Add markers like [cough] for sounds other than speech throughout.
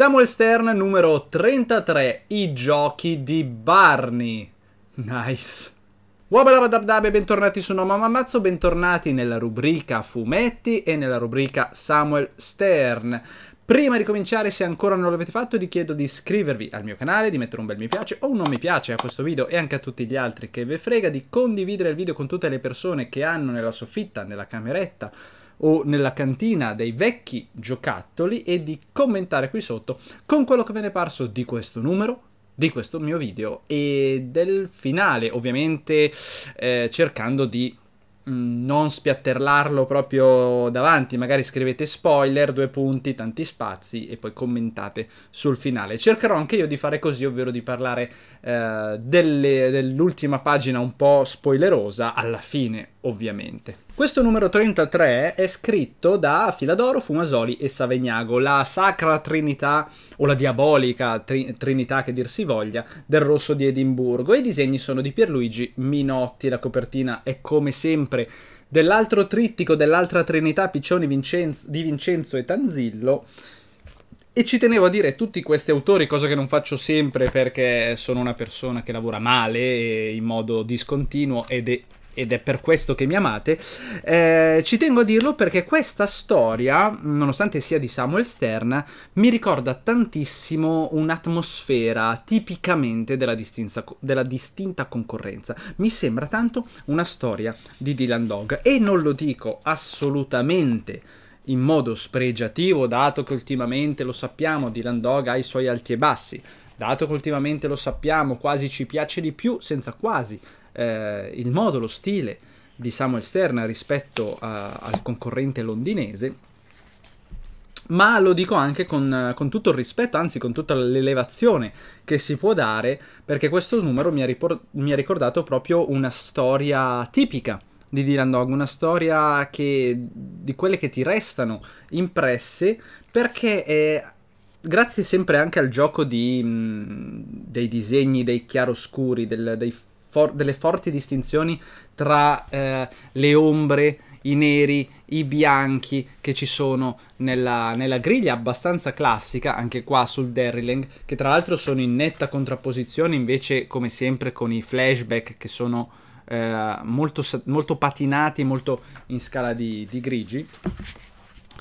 Samuel Stern numero 33, i giochi di Barney. Nice. Wabalabadabdab e bentornati su Noma Mammazzo, bentornati nella rubrica fumetti e nella rubrica Samuel Stern. Prima di cominciare, se ancora non l'avete fatto, vi chiedo di iscrivervi al mio canale, di mettere un bel mi piace o un non mi piace a questo video e anche a tutti gli altri che ve frega, di condividere il video con tutte le persone che hanno nella soffitta, nella cameretta, o nella cantina dei vecchi giocattoli e di commentare qui sotto con quello che ve ne è parso di questo numero, di questo mio video e del finale, ovviamente eh, cercando di mm, non spiatterlarlo proprio davanti, magari scrivete spoiler, due punti, tanti spazi e poi commentate sul finale. Cercherò anche io di fare così, ovvero di parlare eh, dell'ultima pagina un po' spoilerosa alla fine, ovviamente. Questo numero 33 è scritto da Filadoro, Fumasoli e Savegnago, la sacra trinità o la diabolica tri trinità che dir si voglia del Rosso di Edimburgo. I disegni sono di Pierluigi Minotti, la copertina è come sempre dell'altro trittico dell'altra trinità Piccioni Vincenzo, di Vincenzo e Tanzillo. E ci tenevo a dire tutti questi autori, cosa che non faccio sempre perché sono una persona che lavora male e in modo discontinuo ed è ed è per questo che mi amate, eh, ci tengo a dirlo perché questa storia, nonostante sia di Samuel Stern, mi ricorda tantissimo un'atmosfera tipicamente della, distinza, della distinta concorrenza. Mi sembra tanto una storia di Dylan Dog e non lo dico assolutamente in modo spregiativo, dato che ultimamente lo sappiamo, Dylan Dog ha i suoi alti e bassi. Dato che ultimamente lo sappiamo, quasi ci piace di più, senza quasi eh, il modo, lo stile di Samuel Stern rispetto a, al concorrente londinese, ma lo dico anche con, con, tutto il rispetto, anzi con tutta l'elevazione che si può dare, perché questo numero mi ha, ripor- mi ha ricordato proprio una storia tipica di Dylan Dog, una storia che, di quelle che ti restano impresse, perché è grazie sempre anche al gioco di, mh, dei disegni, dei chiaroscuri, del, dei for- delle forti distinzioni tra eh, le ombre, i neri, i bianchi che ci sono nella, nella, griglia abbastanza classica, anche qua sul Derrylang, che tra l'altro sono in netta contrapposizione invece come sempre con i flashback che sono eh, molto, molto, patinati, molto in scala di, di grigi.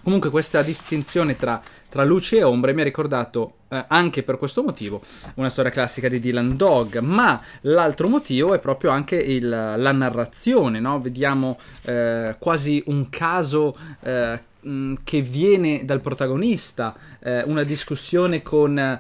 Comunque questa distinzione tra, tra luce e ombre mi ha ricordato eh, anche per questo motivo una storia classica di Dylan Dog, ma l'altro motivo è proprio anche il, la narrazione, no? vediamo eh, quasi un caso eh, Mm, che viene dal protagonista, eh, una discussione con eh,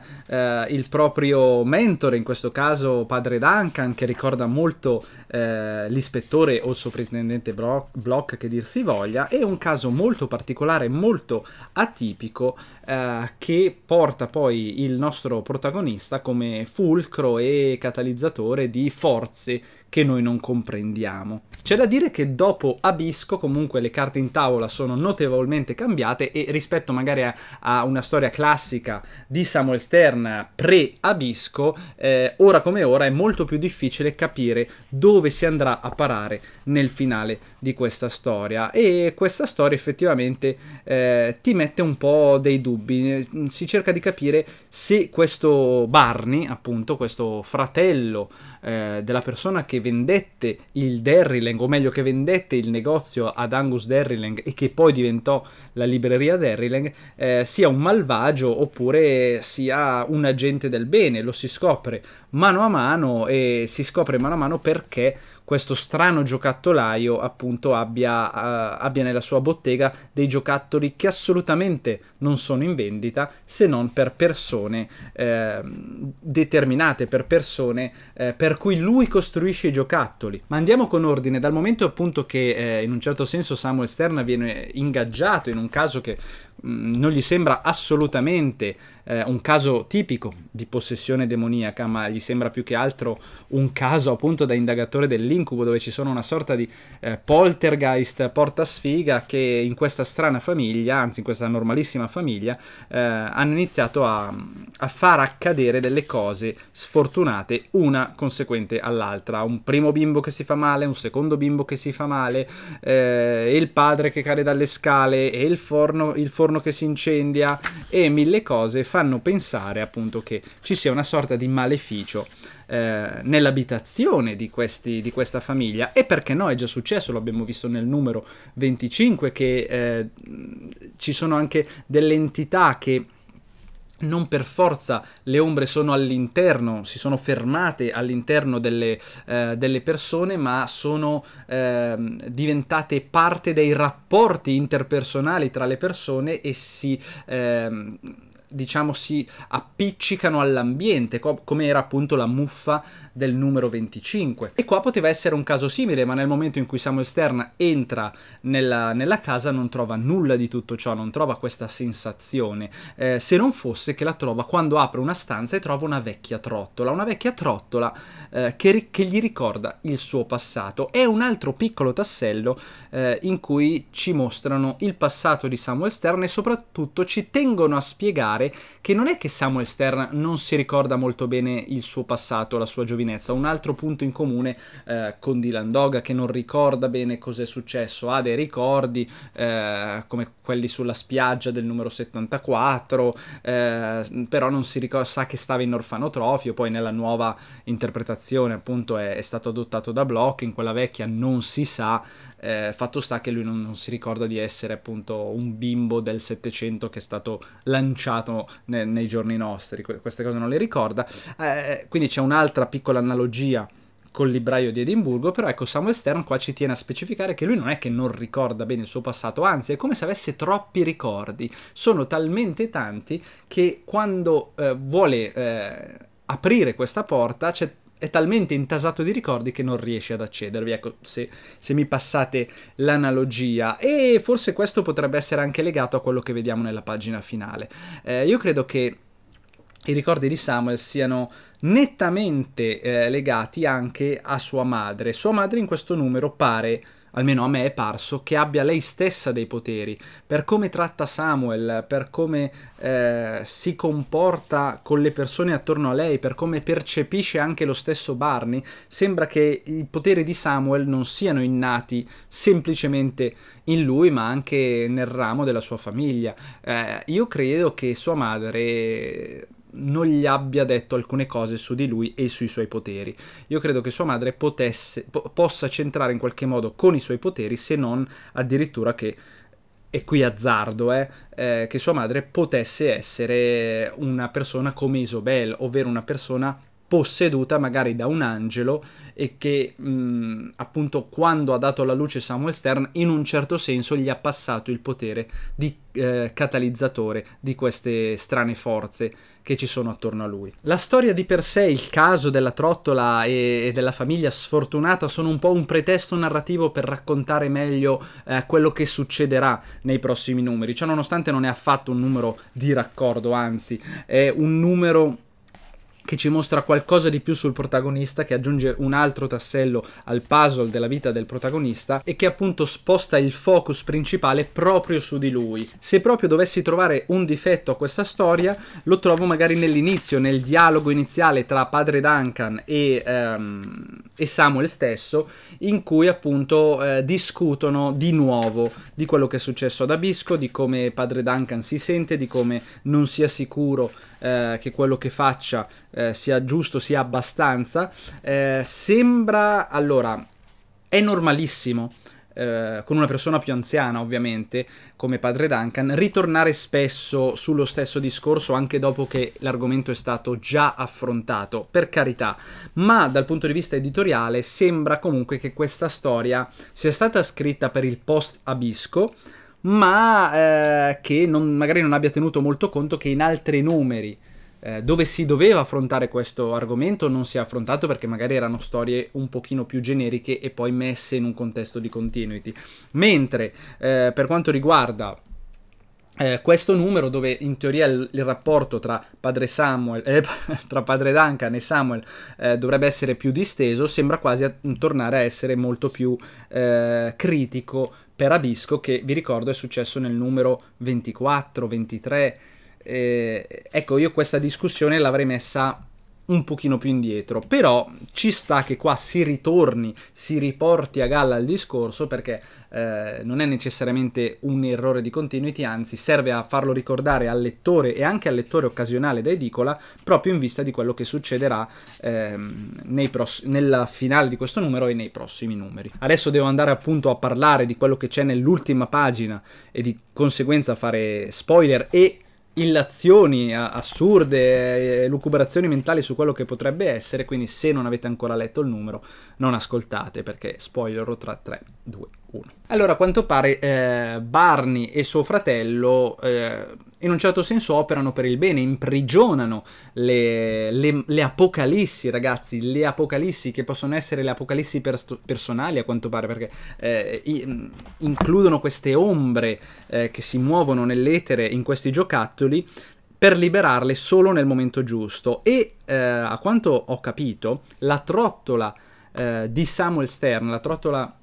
il proprio mentore, in questo caso padre Duncan, che ricorda molto eh, l'ispettore o il soprintendente Brock, Block che dir si voglia, è un caso molto particolare, molto atipico, eh, che porta poi il nostro protagonista come fulcro e catalizzatore di forze che noi non comprendiamo. C'è da dire che dopo Abisco comunque le carte in tavola sono notevolmente notevolmente cambiate e rispetto magari a, a una storia classica di Samuel Stern pre-Abisco, eh, ora come ora è molto più difficile capire dove si andrà a parare nel finale di questa storia e questa storia effettivamente eh, ti mette un po' dei dubbi, si cerca di capire se questo Barney, appunto questo fratello eh, della persona che vendette il Derrylang, o meglio che vendette il negozio ad Angus Derrylang e che poi diventò la libreria Derrylang, eh, sia un malvagio oppure sia un agente del bene, lo si scopre mano a mano e si scopre mano a mano perché questo strano giocattolaio appunto abbia, uh, abbia nella sua bottega dei giocattoli che assolutamente non sono in vendita se non per persone eh, determinate, per persone eh, per cui lui costruisce i giocattoli. Ma andiamo con ordine, dal momento appunto che eh, in un certo senso Samuel Stern viene ingaggiato in un caso che mh, mm, non gli sembra assolutamente eh, un caso tipico di possessione demoniaca, ma gli sembra più che altro un caso appunto da indagatore dell'incubo, dove ci sono una sorta di eh, poltergeist porta sfiga che in questa strana famiglia, anzi in questa normalissima famiglia, eh, hanno iniziato a, a far accadere delle cose sfortunate, una conseguente all'altra. Un primo bimbo che si fa male, un secondo bimbo che si fa male, eh, il padre che cade dalle scale, e il forno, il forno che si incendia, e mille cose. Fa fanno pensare appunto che ci sia una sorta di maleficio eh, nell'abitazione di, di, questa famiglia e perché no è già successo, l'abbiamo visto nel numero 25 che eh, ci sono anche delle entità che non per forza le ombre sono all'interno, si sono fermate all'interno delle, eh, delle, persone, ma sono eh, diventate parte dei rapporti interpersonali tra le persone e si... Eh, diciamo, si appiccicano all'ambiente, co come era appunto la muffa del numero 25. E qua poteva essere un caso simile, ma nel momento in cui Samuel Stern entra nella, nella casa non trova nulla di tutto ciò, non trova questa sensazione, eh, se non fosse che la trova quando apre una stanza e trova una vecchia trottola, una vecchia trottola eh, che, che, gli ricorda il suo passato. È un altro piccolo tassello eh, in cui ci mostrano il passato di Samuel Stern e soprattutto ci tengono a spiegare notare che non è che Samuel Stern non si ricorda molto bene il suo passato, la sua giovinezza, un altro punto in comune eh, con Dylan Doga, che non ricorda bene cosa è successo, ha dei ricordi eh, come quelli sulla spiaggia del numero 74, eh, però non si ricorda, sa che stava in orfanotrofio, poi nella nuova interpretazione appunto è, è stato adottato da Block, in quella vecchia non si sa, eh, fatto sta che lui non, non si ricorda di essere appunto un bimbo del 700 che è stato lanciato passato ne, nei giorni nostri, que queste cose non le ricorda. Eh, quindi c'è un'altra piccola analogia col libraio di Edimburgo, però ecco Samuel Stern qua ci tiene a specificare che lui non è che non ricorda bene il suo passato, anzi è come se avesse troppi ricordi, sono talmente tanti che quando eh, vuole eh, aprire questa porta c'è è talmente intasato di ricordi che non riesce ad accedervi, ecco se, se, mi passate l'analogia e forse questo potrebbe essere anche legato a quello che vediamo nella pagina finale. Eh, io credo che i ricordi di Samuel siano nettamente eh, legati anche a sua madre. Sua madre in questo numero pare almeno a me è parso, che abbia lei stessa dei poteri, per come tratta Samuel, per come eh, si comporta con le persone attorno a lei, per come percepisce anche lo stesso Barney, sembra che i poteri di Samuel non siano innati semplicemente in lui, ma anche nel ramo della sua famiglia. Eh, io credo che sua madre non gli abbia detto alcune cose su di lui e sui suoi poteri. Io credo che sua madre potesse, po possa centrare in qualche modo con i suoi poteri, se non addirittura che e qui azzardo, eh, eh, che sua madre potesse essere una persona come Isobel, ovvero una persona posseduta magari da un angelo e che mh, appunto quando ha dato la luce Samuel Stern in un certo senso gli ha passato il potere di eh, catalizzatore di queste strane forze che ci sono attorno a lui. La storia di per sé, il caso della trottola e, e della famiglia sfortunata sono un po' un pretesto narrativo per raccontare meglio eh, quello che succederà nei prossimi numeri, ciò nonostante non è affatto un numero di raccordo, anzi è un numero che ci mostra qualcosa di più sul protagonista, che aggiunge un altro tassello al puzzle della vita del protagonista e che appunto sposta il focus principale proprio su di lui. Se proprio dovessi trovare un difetto a questa storia, lo trovo magari nell'inizio, nel dialogo iniziale tra padre Duncan e, um, e Samuel stesso, in cui appunto eh, discutono di nuovo di quello che è successo ad Abisco, di come padre Duncan si sente, di come non sia sicuro eh, che quello che faccia eh, sia giusto sia abbastanza, eh, sembra allora è normalissimo. Eh, con una persona più anziana, ovviamente, come padre Duncan, ritornare spesso sullo stesso discorso anche dopo che l'argomento è stato già affrontato, per carità, ma dal punto di vista editoriale sembra comunque che questa storia sia stata scritta per il post abisco, ma eh, che non, magari non abbia tenuto molto conto che in altri numeri eh, dove si doveva affrontare questo argomento non si è affrontato perché magari erano storie un pochino più generiche e poi messe in un contesto di continuity. Mentre eh, per quanto riguarda eh, questo numero dove in teoria il, il rapporto tra padre, Samuel, eh, [laughs] tra padre Duncan e Samuel eh, dovrebbe essere più disteso sembra quasi a, mm, tornare a essere molto più eh, critico per Abisco che vi ricordo è successo nel numero 24, 23 eh, ecco, io questa discussione l'avrei messa un pochino più indietro, però ci sta che qua si ritorni, si riporti a galla il discorso perché eh, non è necessariamente un errore di continuity, anzi serve a farlo ricordare al lettore e anche al lettore occasionale da edicola proprio in vista di quello che succederà ehm, pross- nella finale di questo numero e nei prossimi numeri. Adesso devo andare appunto a parlare di quello che c'è nell'ultima pagina e di conseguenza fare spoiler e illazioni assurde, eh, lucubrazioni mentali su quello che potrebbe essere, quindi se non avete ancora letto il numero non ascoltate perché spoiler tra 3, 2, 1. Allora, a quanto pare eh, Barney e suo fratello eh, in un certo senso operano per il bene, imprigionano le, le, le apocalissi, ragazzi, le apocalissi che possono essere le apocalissi per, personali a quanto pare, perché eh, i, includono queste ombre eh, che si muovono nell'etere in questi giocattoli per liberarle solo nel momento giusto. E eh, a quanto ho capito, la trottola eh, di Samuel Stern, la trottola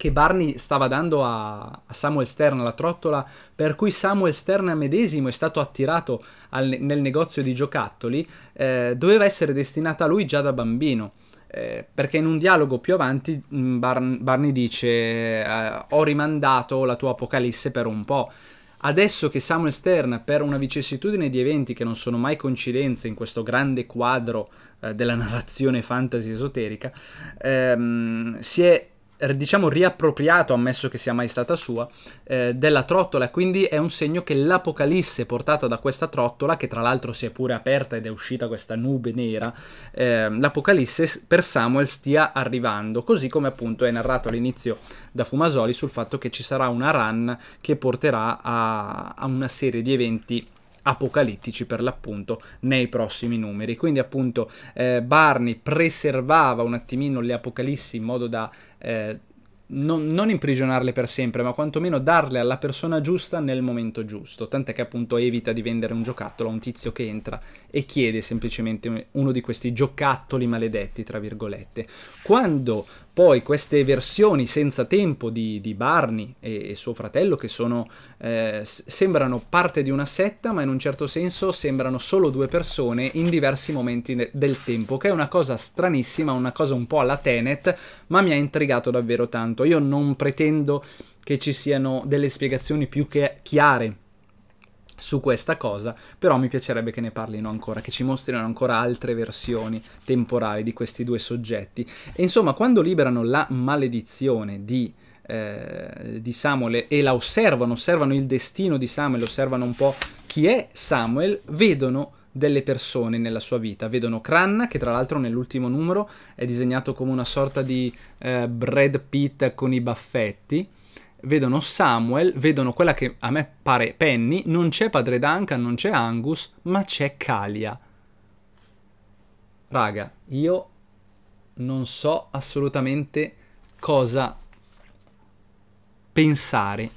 che Barney stava dando a, Samuel Stern, la trottola, per cui Samuel Stern medesimo è stato attirato al, nel negozio di giocattoli, eh, doveva essere destinata a lui già da bambino. Eh, perché in un dialogo più avanti mm, Barn, Barney dice eh, ho rimandato la tua apocalisse per un po'. Adesso che Samuel Stern, per una vicissitudine di eventi che non sono mai coincidenze in questo grande quadro eh, della narrazione fantasy esoterica, ehm, si è diciamo riappropriato, ammesso che sia mai stata sua, eh, della trottola, quindi è un segno che l'apocalisse portata da questa trottola, che tra l'altro si è pure aperta ed è uscita questa nube nera, eh, l'apocalisse per Samuel stia arrivando, così come appunto è narrato all'inizio da Fumasoli sul fatto che ci sarà una run che porterà a, a una serie di eventi apocalittici per l'appunto nei prossimi numeri. Quindi appunto eh, Barney preservava un attimino le apocalissi in modo da eh, non, non, imprigionarle per sempre, ma quantomeno darle alla persona giusta nel momento giusto. Tant'è che appunto evita di vendere un giocattolo a un tizio che entra e chiede semplicemente uno di questi giocattoli maledetti, tra virgolette. Quando poi queste versioni senza tempo di, di Barney e, e, suo fratello che sono, eh, sembrano parte di una setta ma in un certo senso sembrano solo due persone in diversi momenti de del tempo che è una cosa stranissima, una cosa un po' alla Tenet ma mi ha intrigato davvero tanto. Io non pretendo che ci siano delle spiegazioni più che chiare su questa cosa, però mi piacerebbe che ne parlino ancora, che ci mostrino ancora altre versioni temporali di questi due soggetti. E insomma, quando liberano la maledizione di eh, di Samuel e la osservano, osservano il destino di Samuel, osservano un po' chi è Samuel, vedono delle persone nella sua vita. Vedono Cran, che tra l'altro nell'ultimo numero è disegnato come una sorta di eh, Brad Pitt con i baffetti, vedono Samuel, vedono quella che a me pare Penny, non c'è padre Duncan, non c'è Angus, ma c'è Kalia. Raga, io non so assolutamente cosa pensare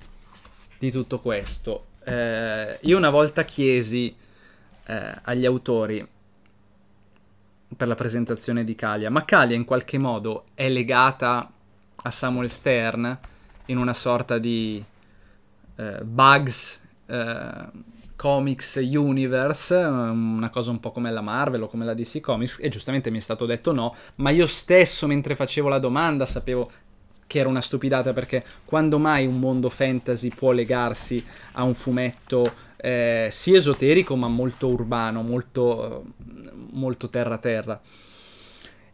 di tutto questo. Eh, io una volta chiesi eh, agli autori per la presentazione di Kalia, ma Kalia in qualche modo è legata a Samuel Stern? in una sorta di eh, Bugs eh, Comics Universe, mm, una cosa un po' come la Marvel o come la DC Comics, e giustamente mi è stato detto no, ma io stesso mentre facevo la domanda sapevo che era una stupidata perché quando mai un mondo fantasy può legarsi a un fumetto eh, sì esoterico ma molto urbano, molto, eh, molto terra-terra.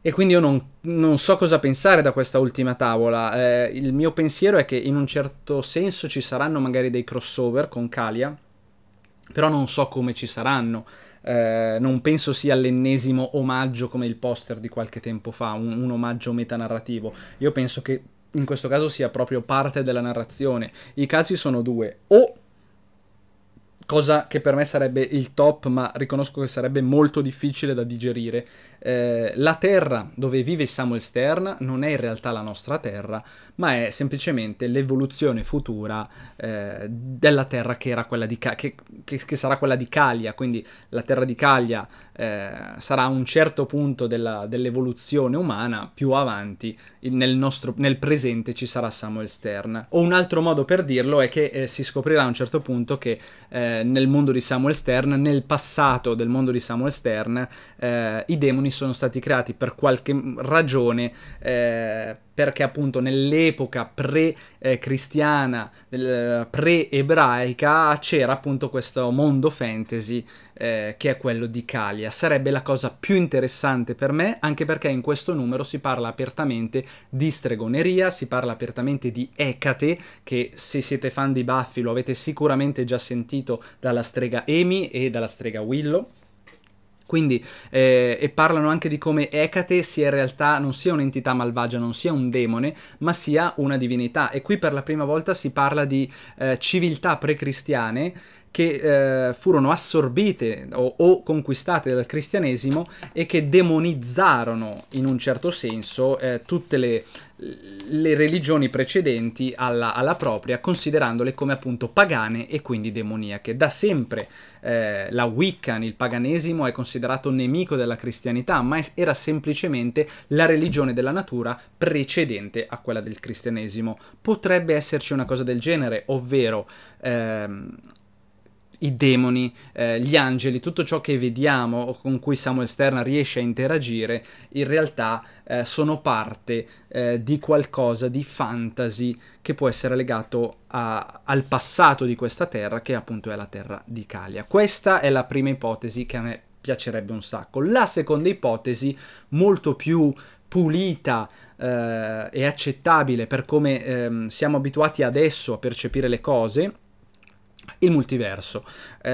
E quindi io non, non, so cosa pensare da questa ultima tavola. Eh, il mio pensiero è che in un certo senso ci saranno magari dei crossover con Kalia, però non so come ci saranno. Eh, non penso sia l'ennesimo omaggio come il poster di qualche tempo fa, un, un omaggio metanarrativo. Io penso che in questo caso sia proprio parte della narrazione. I casi sono due. O cosa che per me sarebbe il top, ma riconosco che sarebbe molto difficile da digerire, eh, la terra dove vive Samuel Stern non è in realtà la nostra terra, ma è semplicemente l'evoluzione futura eh, della terra che, era quella di Ca- che, che, che, sarà quella di Caglia. quindi la terra di Caglia eh, sarà a un certo punto della, dell'evoluzione umana, più avanti nel, nostro, nel, presente ci sarà Samuel Stern. O un altro modo per dirlo è che eh, si scoprirà a un certo punto che eh, nel mondo di Samuel Stern, nel passato del mondo di Samuel Stern, i demoni alcuni sono stati creati per qualche ragione, eh, perché appunto nell'epoca pre-cristiana, pre-ebraica, c'era appunto questo mondo fantasy eh, che è quello di Kalia. Sarebbe la cosa più interessante per me, anche perché in questo numero si parla apertamente di stregoneria, si parla apertamente di Ecate, che se siete fan di Buffy lo avete sicuramente già sentito dalla strega Amy e dalla strega Willow. Quindi, eh, e parlano anche di come Ecate sia in realtà non sia un'entità malvagia, non sia un demone, ma sia una divinità. E qui per la prima volta si parla di eh, civiltà precristiane che eh, furono assorbite o, o, conquistate dal cristianesimo e che demonizzarono in un certo senso eh, tutte le, le, religioni precedenti alla, alla, propria, considerandole come appunto pagane e quindi demoniache. Da sempre eh, la Wiccan, il paganesimo, è considerato nemico della cristianità, ma era semplicemente la religione della natura precedente a quella del cristianesimo. Potrebbe esserci una cosa del genere, ovvero... Ehm, i demoni, eh, gli angeli, tutto ciò che vediamo o con cui Samuel Stern riesce a interagire, in realtà eh, sono parte eh, di qualcosa di fantasy che può essere legato a, al passato di questa terra, che appunto è la terra di Calia. Questa è la prima ipotesi che a me piacerebbe un sacco. La seconda ipotesi, molto più pulita, eh, e accettabile per come ehm, siamo abituati adesso a percepire le cose, il multiverso. Eh,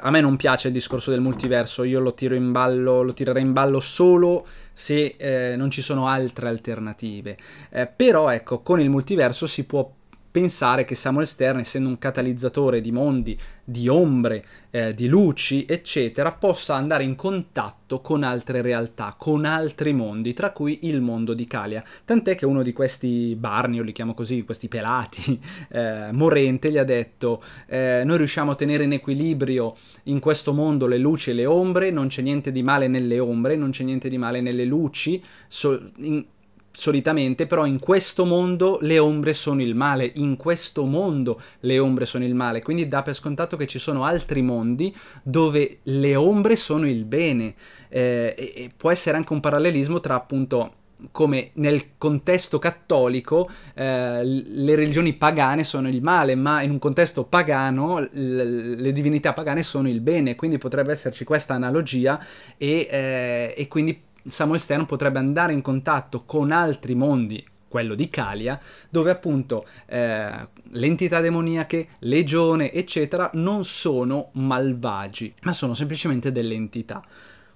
a me non piace il discorso del multiverso, io lo tiro in ballo, lo tirerei in ballo solo se eh, non ci sono altre alternative. Eh, però ecco, con il multiverso si può pensare che Samuel Stern, essendo un catalizzatore di mondi, di ombre, eh, di luci, eccetera, possa andare in contatto con altre realtà, con altri mondi, tra cui il mondo di Calia. Tant'è che uno di questi barni, o li chiamo così, questi pelati, [laughs] eh, morente, gli ha detto eh, noi riusciamo a tenere in equilibrio in questo mondo le luci e le ombre, non c'è niente di male nelle ombre, non c'è niente di male nelle luci, so, in, solitamente, però in questo mondo le ombre sono il male, in questo mondo le ombre sono il male, quindi dà per scontato che ci sono altri mondi dove le ombre sono il bene. Eh, e, e può essere anche un parallelismo tra appunto come nel contesto cattolico eh, le religioni pagane sono il male, ma in un contesto pagano le divinità pagane sono il bene, quindi potrebbe esserci questa analogia e, eh, e quindi Samuel Stern potrebbe andare in contatto con altri mondi quello di Calia, dove appunto eh, le entità demoniache, legione, eccetera, non sono malvagi, ma sono semplicemente delle entità.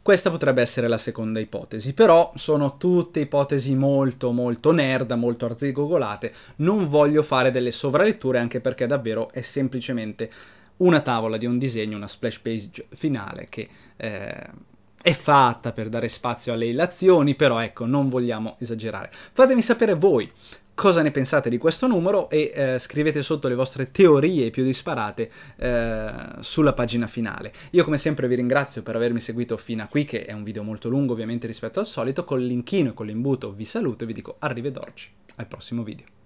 Questa potrebbe essere la seconda ipotesi, però sono tutte ipotesi molto molto nerd, molto arzigogolate, non voglio fare delle sovraletture anche perché davvero è semplicemente una tavola di un disegno, una splash page finale che... Eh, è fatta per dare spazio alle illazioni, però ecco, non vogliamo esagerare. Fatemi sapere voi cosa ne pensate di questo numero e eh, scrivete sotto le vostre teorie più disparate eh, sulla pagina finale. Io come sempre vi ringrazio per avermi seguito fino a qui, che è un video molto lungo ovviamente rispetto al solito, con l'inchino e con l'imbuto vi saluto e vi dico arrivederci al prossimo video.